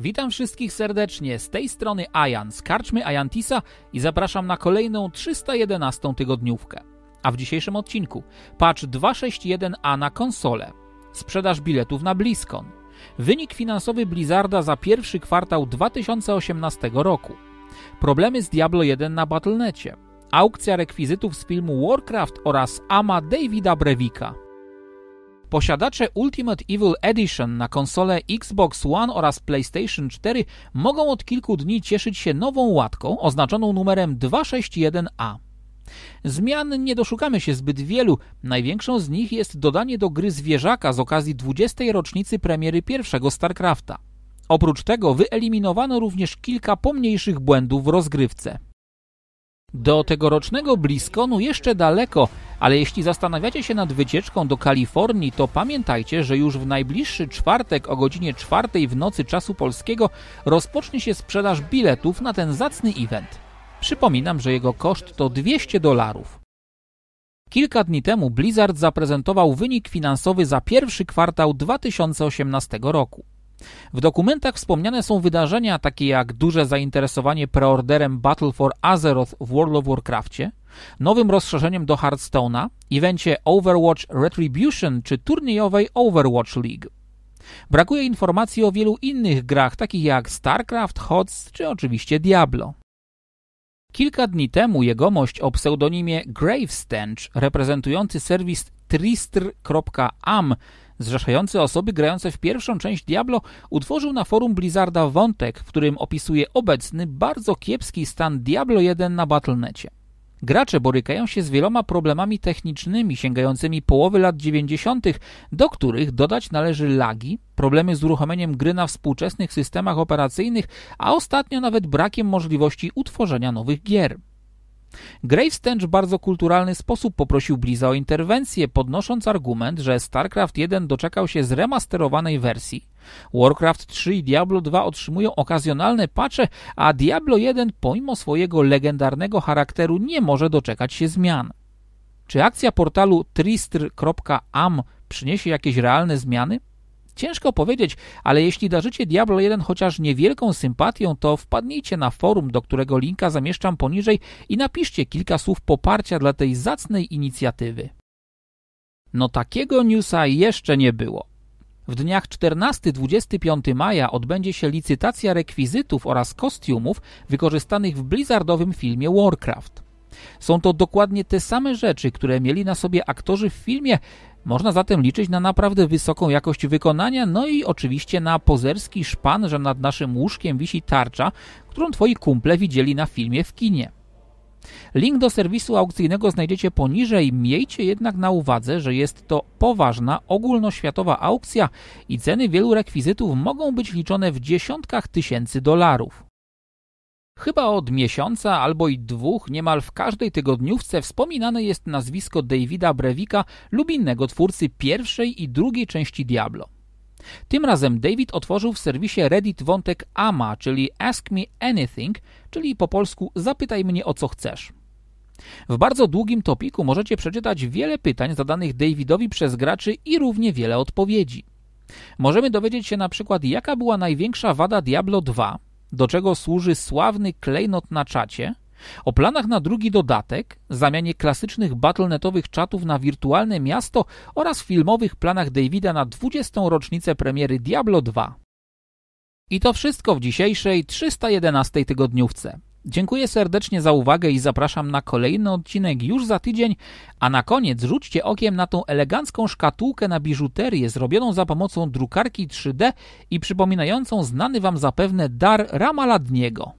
Witam wszystkich serdecznie, z tej strony Ajan z Karczmy Ajantisa i zapraszam na kolejną 311 tygodniówkę. A w dzisiejszym odcinku patch 261A na konsole, sprzedaż biletów na BlizzCon, wynik finansowy Blizzarda za pierwszy kwartał 2018 roku, problemy z Diablo 1 na Battlenecie, aukcja rekwizytów z filmu Warcraft oraz Ama Davida Brewika. Posiadacze Ultimate Evil Edition na konsole Xbox One oraz PlayStation 4 mogą od kilku dni cieszyć się nową łatką oznaczoną numerem 261A. Zmian nie doszukamy się zbyt wielu. Największą z nich jest dodanie do gry zwierzaka z okazji 20. rocznicy premiery pierwszego StarCrafta. Oprócz tego wyeliminowano również kilka pomniejszych błędów w rozgrywce. Do tegorocznego Bliskonu jeszcze daleko, ale jeśli zastanawiacie się nad wycieczką do Kalifornii, to pamiętajcie, że już w najbliższy czwartek o godzinie czwartej w nocy czasu polskiego rozpocznie się sprzedaż biletów na ten zacny event. Przypominam, że jego koszt to 200 dolarów. Kilka dni temu Blizzard zaprezentował wynik finansowy za pierwszy kwartał 2018 roku. W dokumentach wspomniane są wydarzenia takie jak duże zainteresowanie preorderem Battle for Azeroth w World of Warcraftie, Nowym rozszerzeniem do Hearthstone'a, evencie Overwatch Retribution czy turniejowej Overwatch League. Brakuje informacji o wielu innych grach, takich jak StarCraft, HOTS czy oczywiście Diablo. Kilka dni temu jegomość o pseudonimie Gravestench, reprezentujący serwis tristr.am, zrzeszający osoby grające w pierwszą część Diablo, utworzył na forum Blizzarda wątek, w którym opisuje obecny, bardzo kiepski stan Diablo 1 na Battle.necie. Gracze borykają się z wieloma problemami technicznymi sięgającymi połowy lat 90., do których dodać należy lagi, problemy z uruchomieniem gry na współczesnych systemach operacyjnych, a ostatnio nawet brakiem możliwości utworzenia nowych gier. Graves ten w bardzo kulturalny sposób poprosił Bliza o interwencję, podnosząc argument, że StarCraft 1 doczekał się zremasterowanej wersji. Warcraft 3 i Diablo 2 otrzymują okazjonalne patche, a Diablo 1 pomimo swojego legendarnego charakteru nie może doczekać się zmian. Czy akcja portalu tristr.am przyniesie jakieś realne zmiany? Ciężko powiedzieć, ale jeśli darzycie Diablo 1 chociaż niewielką sympatią, to wpadnijcie na forum, do którego linka zamieszczam poniżej i napiszcie kilka słów poparcia dla tej zacnej inicjatywy. No takiego newsa jeszcze nie było. W dniach 14-25 maja odbędzie się licytacja rekwizytów oraz kostiumów wykorzystanych w blizzardowym filmie Warcraft. Są to dokładnie te same rzeczy, które mieli na sobie aktorzy w filmie. Można zatem liczyć na naprawdę wysoką jakość wykonania, no i oczywiście na pozerski szpan, że nad naszym łóżkiem wisi tarcza, którą twoi kumple widzieli na filmie w kinie. Link do serwisu aukcyjnego znajdziecie poniżej, miejcie jednak na uwadze, że jest to poważna, ogólnoświatowa aukcja i ceny wielu rekwizytów mogą być liczone w dziesiątkach tysięcy dolarów. Chyba od miesiąca albo i dwóch niemal w każdej tygodniówce wspominane jest nazwisko Davida Brewika lub innego twórcy pierwszej i drugiej części Diablo. Tym razem David otworzył w serwisie Reddit wątek AMA, czyli Ask Me Anything, czyli po polsku zapytaj mnie o co chcesz. W bardzo długim topiku możecie przeczytać wiele pytań zadanych Davidowi przez graczy i równie wiele odpowiedzi. Możemy dowiedzieć się na przykład jaka była największa wada Diablo 2, do czego służy sławny klejnot na czacie, o planach na drugi dodatek, zamianie klasycznych battle.netowych czatów na wirtualne miasto oraz filmowych planach Davida na 20. rocznicę premiery Diablo 2. I to wszystko w dzisiejszej 311 tygodniówce. Dziękuję serdecznie za uwagę i zapraszam na kolejny odcinek już za tydzień, a na koniec rzućcie okiem na tą elegancką szkatułkę na biżuterię zrobioną za pomocą drukarki 3D i przypominającą znany Wam zapewne dar Ramaladniego.